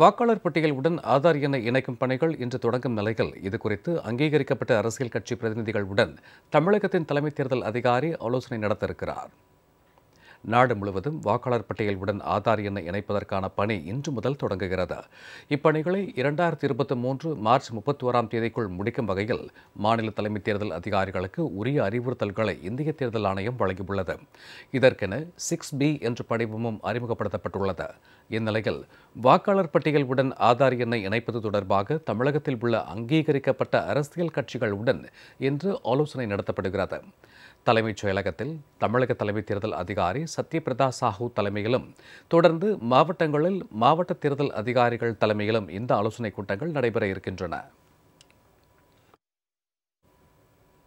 வாக்காளர் பட்டியலுடன் ஆதார் எண்ணை இணைக்கும் பணிகள் இன்று தொடங்கும் நிலையில் இதுகுறித்து அங்கீகரிக்கப்பட்ட அரசியல் கட்சி பிரதிநிதிகளுடன் தமிழகத்தின் தலைமை தேர்தல் அதிகாரி ஆலோசனை நடத்த இருக்கிறார் நாடு முழுவதும் வாக்காளர் பட்டியலுடன் ஆதார் எண்ணை இணைப்பதற்கான பணி இன்று முதல் தொடங்குகிறது இப்பணிகளை இரண்டாயிரத்தி இருபத்தி மூன்று மார்ச் முப்பத்தி ஓராம் தேதிக்குள் முடிக்கும் வகையில் மாநில தலைமை தேர்தல் அதிகாரிகளுக்கு உரிய அறிவுறுத்தல்களை இந்திய தேர்தல் ஆணையம் வழங்கியுள்ளது இதற்கென சிக்ஸ் பி என்ற படிவமும் அறிமுகப்படுத்தப்பட்டுள்ளது இந்நிலையில் வாக்காளர் பட்டியலுடன் ஆதார் எண்ணை இணைப்பது தொடர்பாக தமிழகத்தில் உள்ள அங்கீகரிக்கப்பட்ட அரசியல் கட்சிகளுடன் இன்று ஆலோசனை நடத்தப்படுகிறது தலைமைச் செயலகத்தில் தமிழக தலைமை தேர்தல் அதிகாரி சத்யபிரதா சாஹு தலைமையிலும் தொடர்ந்து மாவட்டங்களில் மாவட்ட தேர்தல் அதிகாரிகள் தலைமையிலும் இந்த ஆலோசனைக் கூட்டங்கள் நடைபெற இருக்கின்றன